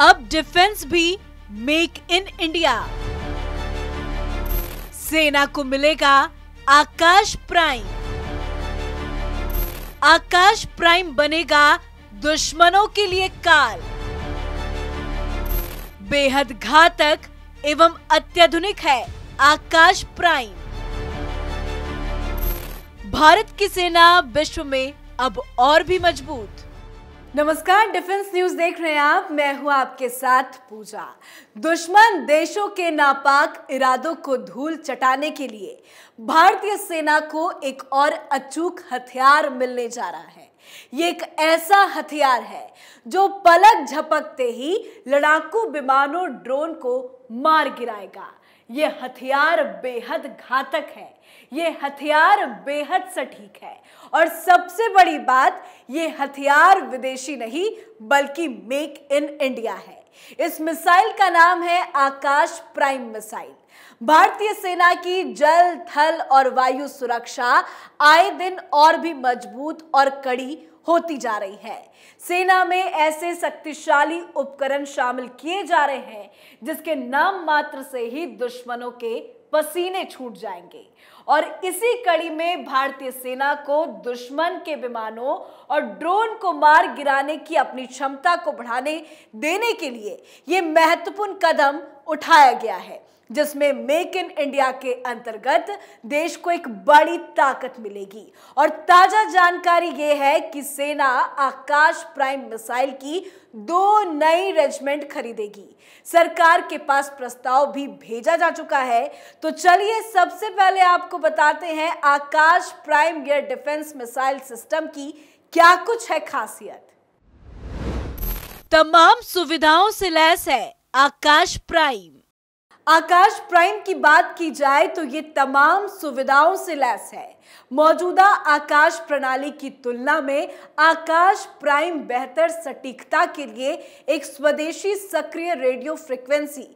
अब डिफेंस भी make in India सेना को मिलेगा आकाश प्राइम आकाश प्राइम बनेगा दुश्मनों के लिए काल बेहद घातक एवं अत्याधुनिक है आकाश प्राइम भारत की सेना विश्व में अब और भी मजबूत नमस्कार डिफेंस न्यूज देख रहे हैं आप मैं हूं आपके साथ पूजा दुश्मन देशों के नापाक इरादों को धूल चटाने के लिए भारतीय सेना को एक और अचूक हथियार मिलने जा रहा है ये एक ऐसा हथियार है जो पलक झपकते ही लड़ाकू विमानों ड्रोन को मार गिराएगा ये हथियार बेहद घातक है ये हथियार बेहद सटीक है और सबसे बड़ी बात ये हथियार विदेशी नहीं बल्कि मेक इन इंडिया है इस मिसाइल का नाम है आकाश प्राइम मिसाइल भारतीय सेना की जल थल और वायु सुरक्षा आए दिन और भी मजबूत और कड़ी होती जा रही है सेना में ऐसे शक्तिशाली उपकरण शामिल किए जा रहे हैं जिसके नाम मात्र से ही दुश्मनों के पसीने छूट जाएंगे और इसी कड़ी में भारतीय सेना को दुश्मन के विमानों और ड्रोन को मार गिराने की अपनी क्षमता को बढ़ाने देने के लिए ये महत्वपूर्ण कदम उठाया गया है जिसमें मेक इन इंडिया के अंतर्गत देश को एक बड़ी ताकत मिलेगी और ताजा जानकारी यह है कि सेना आकाश प्राइम मिसाइल की दो नई रेजिमेंट खरीदेगी सरकार के पास प्रस्ताव भी भेजा जा चुका है तो चलिए सबसे पहले आपको बताते हैं Akash prime air defence missile system की क्या कुछ है खासियत तमाम सुविधाओं से लैस है आकाश प्राइम आकाश प्राइम की बात की जाए तो ये तमाम सुविधाओं से लैस है मौजूदा आकाश प्रणाली की तुलना में आकाश प्राइम बेहतर सटीकता के लिए एक स्वदेशी सक्रिय रेडियो फ्रिक्वेंसी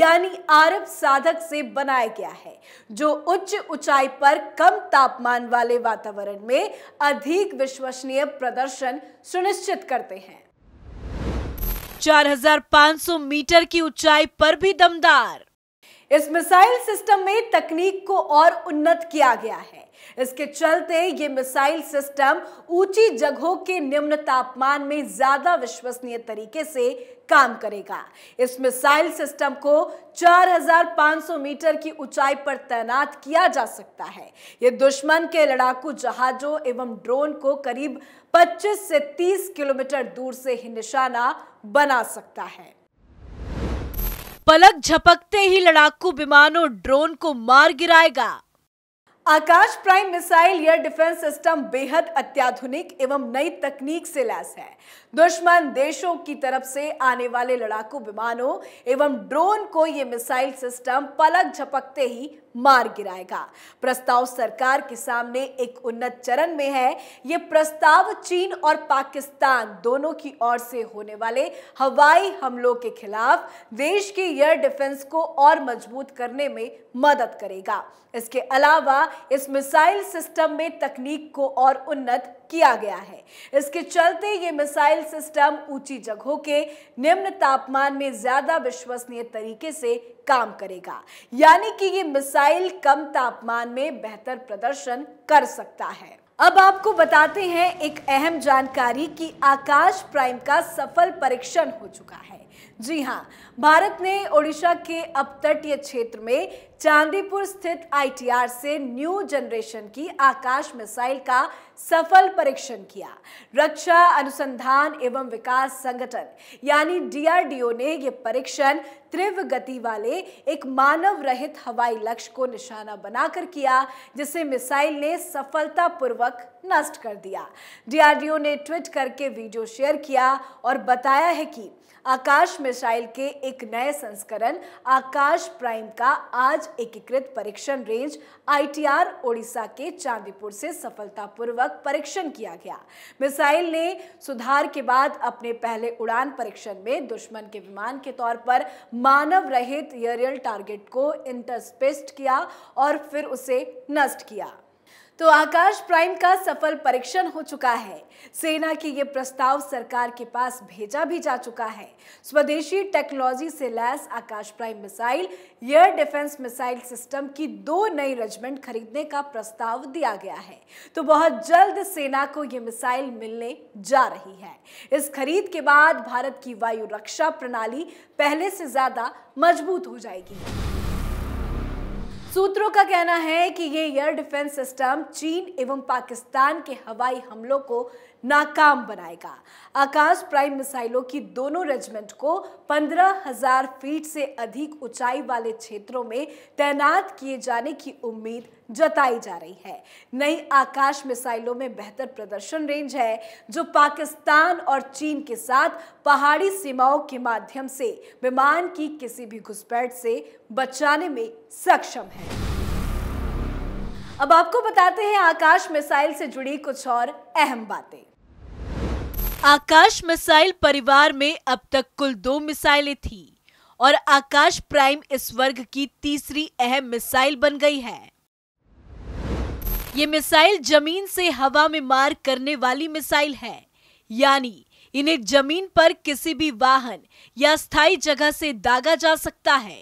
यानी आरब साधक से बनाया गया है जो उच्च ऊंचाई पर कम तापमान वाले वातावरण में अधिक विश्वसनीय प्रदर्शन सुनिश्चित करते हैं 4500 मीटर की ऊंचाई पर भी दमदार इस मिसाइल सिस्टम में तकनीक को और उन्नत किया गया है इसके चलते ये मिसाइल सिस्टम ऊंची जगहों के निम्न तापमान में ज्यादा विश्वसनीय तरीके से काम करेगा इस मिसाइल सिस्टम को 4,500 मीटर की ऊंचाई पर तैनात किया जा सकता है ये दुश्मन के लड़ाकू जहाजों एवं ड्रोन को करीब 25 से 30 किलोमीटर दूर से ही निशाना बना सकता है पलक झपकते ही लड़ाकू विमानों ड्रोन को मार गिराएगा Akash prime missile air defence system बेहद अत्याधुनिक एवं नई तकनीक से लैस है दुश्मन देशों की तरफ से आने वाले लड़ाकू विमानों एवं ड्रोन को ये मिसाइल सिस्टम पलक झपकते ही मार गिराएगा प्रस्ताव सरकार के सामने एक उन्नत चरण में है ये प्रस्ताव चीन और पाकिस्तान दोनों की ओर से होने वाले हवाई हमलों के खिलाफ देश की एयर डिफेंस को और मजबूत करने में मदद करेगा इसके अलावा इस मिसाइल सिस्टम में तकनीक को और उन्नत किया गया है इसके चलते ये मिसाइल सिस्टम ऊंची जगहों के निम्न तापमान में ज्यादा विश्वसनीय तरीके से काम करेगा यानी कि ये मिसाइल कम तापमान में बेहतर प्रदर्शन कर सकता है अब आपको बताते हैं एक अहम जानकारी कि आकाश प्राइम का सफल परीक्षण हो चुका है जी हाँ भारत ने ओडिशा के अपतटीय क्षेत्र में चांदीपुर स्थित आईटीआर से न्यू जनरेशन की आकाश मिसाइल का सफल परीक्षण किया रक्षा अनुसंधान एवं विकास संगठन यानी डीआरडीओ ने यह परीक्षण तीव्र गति वाले एक मानव रहित हवाई लक्ष्य को निशाना बनाकर किया जिसे मिसाइल ने सफलतापूर्वक नष्ट कर दिया डीआरडीओ ने ट्वीट करके वीडियो शेयर किया और बताया है कि आकाश मिसाइल के एक नए संस्करण आकाश प्राइम का आज एकीकृत परीक्षण रेंज आईटीआर ओडिशा के चांदीपुर से सफलतापूर्वक परीक्षण किया गया मिसाइल ने सुधार के बाद अपने पहले उड़ान परीक्षण में दुश्मन के विमान के तौर पर मानव रहित एरियल टारगेट को इंटरस्पेस्ट किया और फिर उसे नष्ट किया तो आकाश प्राइम का सफल परीक्षण हो चुका है सेना के ये प्रस्ताव सरकार के पास भेजा भी जा चुका है स्वदेशी टेक्नोलॉजी से लैस Akash prime missile air defence missile system की दो नई रेजिमेंट खरीदने का प्रस्ताव दिया गया है तो बहुत जल्द सेना को ये मिसाइल मिलने जा रही है इस खरीद के बाद भारत की वायु रक्षा प्रणाली पहले से ज्यादा मजबूत हो जाएगी सूत्रों का कहना है कि ये एयर डिफेंस सिस्टम चीन एवं पाकिस्तान के हवाई हमलों को नाकाम बनाएगा आकाश प्राइम मिसाइलों की दोनों रेजिमेंट को पंद्रह हजार फीट से अधिक ऊंचाई वाले क्षेत्रों में तैनात किए जाने की उम्मीद जताई जा रही है नई आकाश मिसाइलों में बेहतर प्रदर्शन रेंज है जो पाकिस्तान और चीन के साथ पहाड़ी सीमाओं के माध्यम से विमान की किसी भी घुसपैठ से बचाने में सक्षम है अब आपको बताते हैं आकाश मिसाइल से जुड़ी कुछ और अहम बातें आकाश मिसाइल परिवार में अब तक कुल दो मिसाइलें थी और आकाश प्राइम इस वर्ग की तीसरी अहम मिसाइल बन गई है ये मिसाइल जमीन से हवा में मार करने वाली मिसाइल है यानी इन्हें जमीन पर किसी भी वाहन या स्थायी जगह से दागा जा सकता है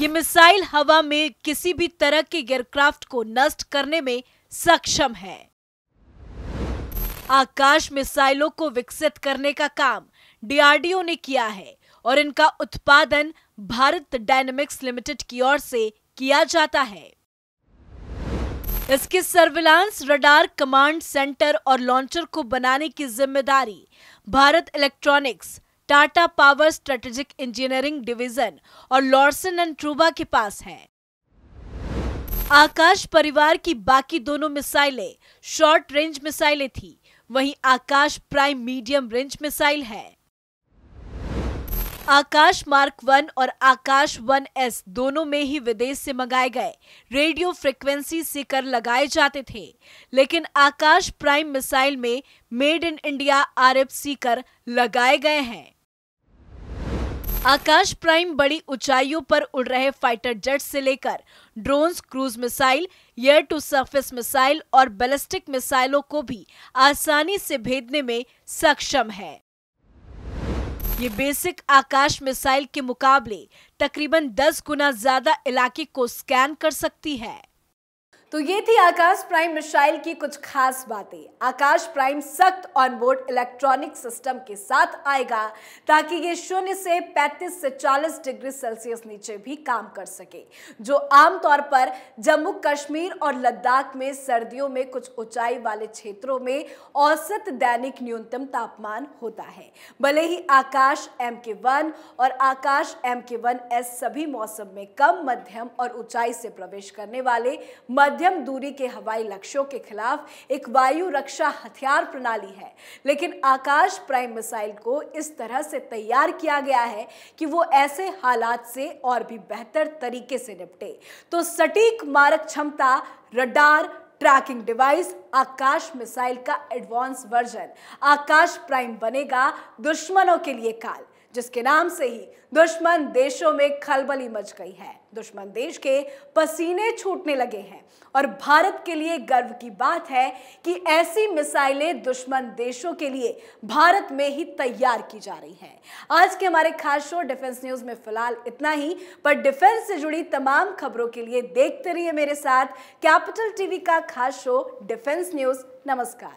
ये मिसाइल हवा में किसी भी तरह के एयरक्राफ्ट को नष्ट करने में सक्षम है आकाश मिसाइलों को विकसित करने का काम डीआरडीओ ने किया है और इनका उत्पादन भारत डायनेमिक्स लिमिटेड की ओर से किया जाता है इसके सर्विलांस रडार कमांड सेंटर और लॉन्चर को बनाने की जिम्मेदारी Bharat Electronics Tata Power Strategic Engineering Division और लॉर्सन एंड ट्रूबा के पास है आकाश परिवार की बाकी दोनों मिसाइलें शॉर्ट रेंज मिसाइलें थी वहीं Akash prime medium range missile है आकाश मार्क वन और आकाश वन एस दोनों में ही विदेश से मंगाए गए रेडियो फ्रिक्वेंसी से कर लगाए जाते थे लेकिन आकाश प्राइम मिसाइल में मेड इन इंडिया एफ कर लगाए गए हैं आकाश प्राइम बड़ी ऊंचाइयों पर उड़ रहे फाइटर जेट से लेकर drones cruise missile air to surface missile और बैलिस्टिक मिसाइलों को भी आसानी से भेदने में सक्षम है ये बेसिक आकाश मिसाइल के मुकाबले तकरीबन 10 गुना ज्यादा इलाके को स्कैन कर सकती है तो ये थी आकाश प्राइम मिसाइल की कुछ खास बातें आकाश प्राइम सख्त ऑनबोर्ड इलेक्ट्रॉनिक सिस्टम के साथ आएगा ताकि ये शून्य से 35 से 40 डिग्री सेल्सियस नीचे भी काम कर सके जो आमतौर पर जम्मू कश्मीर और लद्दाख में सर्दियों में कुछ ऊंचाई वाले क्षेत्रों में औसत दैनिक न्यूनतम तापमान होता है भले ही आकाश एम के वन और Akash M K one S सभी मौसम में कम मध्यम और ऊंचाई से प्रवेश करने वाले मध्यम मध्यम दूरी के हवाई लक्ष्यों के खिलाफ एक वायु रक्षा हथियार प्रणाली है लेकिन आकाश प्राइम मिसाइल को इस तरह से तैयार किया गया है कि वो ऐसे हालात से और भी बेहतर तरीके से निपटे तो सटीक मारक क्षमता radar tracking device Akash missile का एडवांस वर्जन आकाश प्राइम बनेगा दुश्मनों के लिए काल जिसके नाम से ही दुश्मन देशों में खलबली मच गई है दुश्मन देश के पसीने छूटने लगे हैं और भारत के लिए गर्व की बात है कि ऐसी मिसाइलें दुश्मन देशों के लिए भारत में ही तैयार की जा रही हैं आज के हमारे खास शो डिफेंस न्यूज में फिलहाल इतना ही पर डिफेंस से जुड़ी तमाम खबरों के लिए देखते रहिए मेरे साथ कैपिटल टीवी का खास शो डिफेंस न्यूज नमस्कार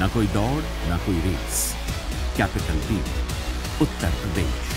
ना कोई दौड़ ना कोई रेस कैपिटल टीम उत्तर प्रदेश